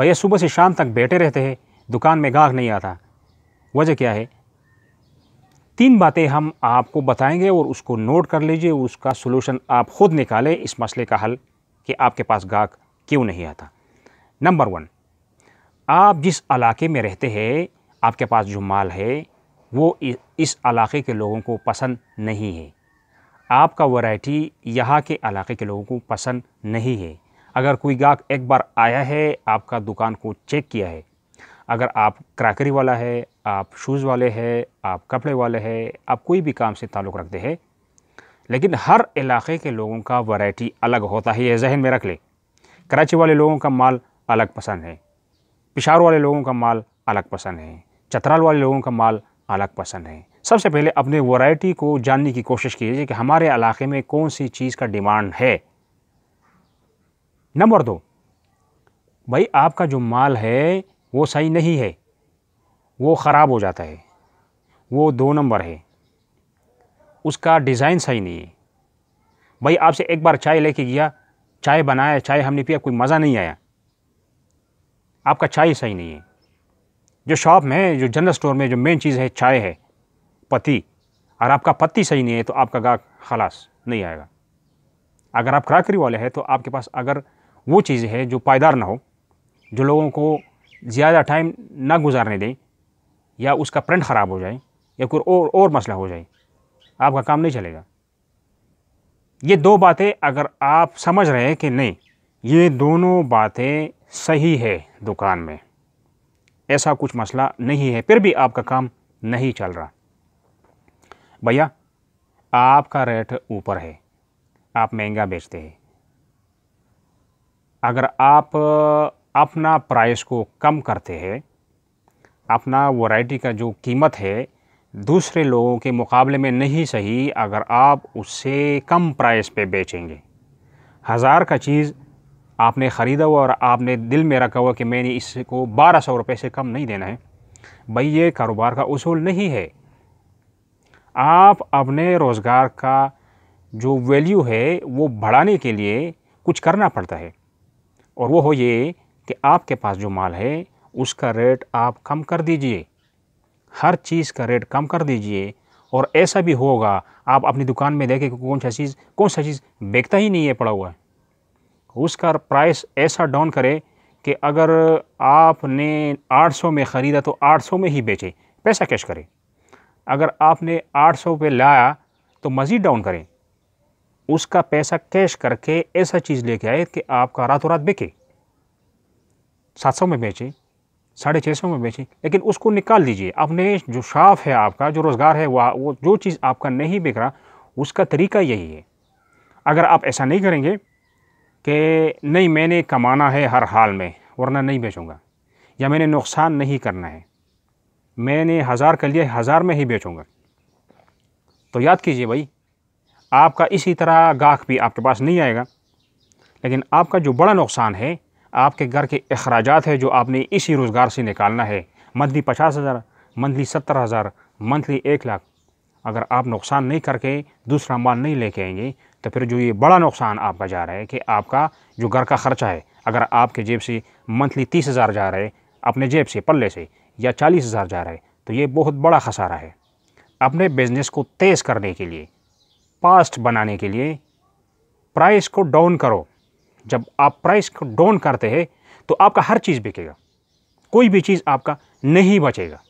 भैया सुबह से शाम तक बैठे रहते हैं दुकान में गाहक नहीं आता वजह क्या है तीन बातें हम आपको बताएंगे और उसको नोट कर लीजिए उसका सोलूशन आप खुद निकालें इस मसले का हल कि आपके पास गाहक क्यों नहीं आता नंबर वन आप जिस इलाके में रहते हैं आपके पास जो माल है वो इस इलाके के लोगों को पसंद नहीं है आपका वैरायटी यहाँ के इलाके के लोगों को पसंद नहीं है अगर कोई गाहक एक बार आया है आपका दुकान को चेक किया है अगर आप क्राकरी वाला है आप शूज़ वाले हैं आप कपड़े वाले हैं आप कोई भी काम से ताल्लुक़ रखते हैं लेकिन हर इलाके के लोगों का वैरायटी अलग होता है यह जहन में रख ले कराची वाले लोगों का माल अलग पसंद है पिशावर वाले लोगों का माल अलग पसंद है चतराल वाले लोगों का माल अलग पसंद है सबसे पहले अपने वैरायटी को जानने की कोशिश कीजिए कि हमारे इलाके में कौन सी चीज़ का डिमांड है नंबर दो भाई आपका जो माल है वो सही नहीं है वो ख़राब हो जाता है वो दो नंबर है उसका डिज़ाइन सही नहीं है भाई आपसे एक बार चाय लेके गया चाय बनाया चाय हमने पिया कोई मज़ा नहीं आया आपका चाय सही नहीं है जो शॉप में जो जनरल स्टोर में जो मेन चीज़ है चाय है पत्ती और आपका पत्ती सही नहीं है तो आपका गाहक खलास नहीं आएगा अगर आप क्राकरी वाले हैं तो आपके पास अगर वो चीज़ है जो पायदार ना हो जो लोगों को ज़्यादा टाइम ना गुजारने दें या उसका प्रिंट ख़राब हो जाए या कोई और और मसला हो जाए आपका काम नहीं चलेगा ये दो बातें अगर आप समझ रहे हैं कि नहीं ये दोनों बातें सही है दुकान में ऐसा कुछ मसला नहीं है फिर भी आपका काम नहीं चल रहा भैया आपका रेट ऊपर है आप महंगा बेचते हैं अगर आप अपना प्राइस को कम करते हैं अपना वैरायटी का जो कीमत है दूसरे लोगों के मुकाबले में नहीं सही अगर आप उससे कम प्राइस पे बेचेंगे हज़ार का चीज़ आपने ख़रीदा हुआ और आपने दिल में रखा हुआ कि मैंने इसको बारह सौ रुपये से कम नहीं देना है भाई ये कारोबार का उसूल नहीं है आप अपने रोज़गार का जो वैल्यू है वो बढ़ाने के लिए कुछ करना पड़ता है और वो हो ये कि आपके पास जो माल है उसका रेट आप कम कर दीजिए हर चीज़ का रेट कम कर दीजिए और ऐसा भी होगा आप अपनी दुकान में देखें कि कौन सा चीज़ कौन सा चीज़ बेचता ही नहीं है पड़ा हुआ है उसका प्राइस ऐसा डाउन करे कि अगर आपने 800 में ख़रीदा तो 800 में ही बेचे पैसा कैश करें अगर आपने 800 पे लाया तो मज़ीद डाउन करें उसका पैसा कैश करके ऐसा चीज़ लेके आए कि आपका रातों रात बिके सात सौ में बेचें साढ़े छः सौ में बेचें लेकिन उसको निकाल दीजिए आपने जो शाफ है आपका जो रोज़गार है वह वो जो चीज़ आपका नहीं बिक रहा उसका तरीका यही है अगर आप ऐसा नहीं करेंगे कि नहीं मैंने कमाना है हर हाल में वरना नहीं बेचूँगा या मैंने नुकसान नहीं करना है मैंने हज़ार कर लिया हज़ार में ही बेचूँगा तो याद कीजिए भाई आपका इसी तरह गाहक भी आपके पास नहीं आएगा लेकिन आपका जो बड़ा नुकसान है आपके घर के अखराज है जो आपने इसी रोज़गार से निकालना है मंथली पचास हज़ार मंथली सत्तर हज़ार मंथली एक लाख अगर आप नुकसान नहीं करके दूसरा माल नहीं लेके आएंगे तो फिर जो ये बड़ा नुकसान आपका जा रहा है कि आपका जो घर का ख़र्चा है अगर आपके जेब से मंथली तीस हज़ार जा रहा है अपने जेब से पल्ले से या चालीस हज़ार जा रहा है तो ये बहुत बड़ा खसारा है अपने बिज़नेस को तेज़ करने के लिए पास्ट बनाने के लिए प्राइस को डाउन करो जब आप प्राइस को डाउन करते हैं तो आपका हर चीज़ बिकेगा कोई भी चीज़ आपका नहीं बचेगा